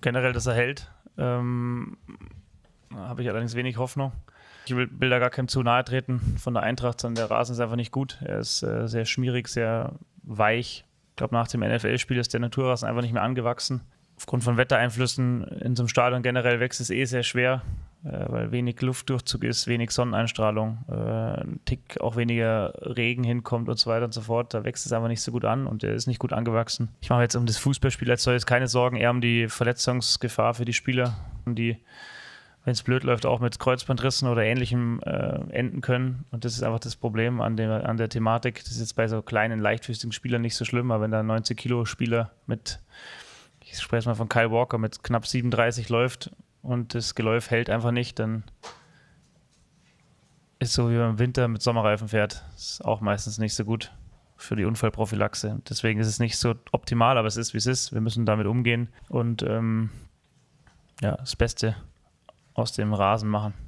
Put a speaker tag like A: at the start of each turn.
A: generell, dass er hält. Ähm, Habe ich allerdings wenig Hoffnung. Ich will, will da gar keinem zu nahe treten von der Eintracht, sondern der Rasen ist einfach nicht gut. Er ist äh, sehr schmierig, sehr weich. Ich glaube, nach dem NFL-Spiel ist der Naturrasen einfach nicht mehr angewachsen. Aufgrund von Wettereinflüssen in so einem Stadion generell wächst es eh sehr schwer. Äh, weil wenig Luftdurchzug ist, wenig Sonneneinstrahlung, äh, ein Tick auch weniger Regen hinkommt und so weiter und so fort. Da wächst es einfach nicht so gut an und der ist nicht gut angewachsen. Ich mache jetzt um das Fußballspiel als solches keine Sorgen, eher um die Verletzungsgefahr für die Spieler, die wenn es blöd läuft, auch mit Kreuzbandrissen oder ähnlichem äh, enden können. Und das ist einfach das Problem an, dem, an der Thematik. Das ist jetzt bei so kleinen, leichtfüßigen Spielern nicht so schlimm, aber wenn da ein 90-Kilo-Spieler mit, ich spreche jetzt mal von Kyle Walker, mit knapp 37 läuft und das Geläuf hält einfach nicht, dann ist so wie man im Winter mit Sommerreifen fährt. Ist auch meistens nicht so gut für die Unfallprophylaxe. Deswegen ist es nicht so optimal, aber es ist wie es ist. Wir müssen damit umgehen und ähm, ja, das Beste aus dem Rasen machen.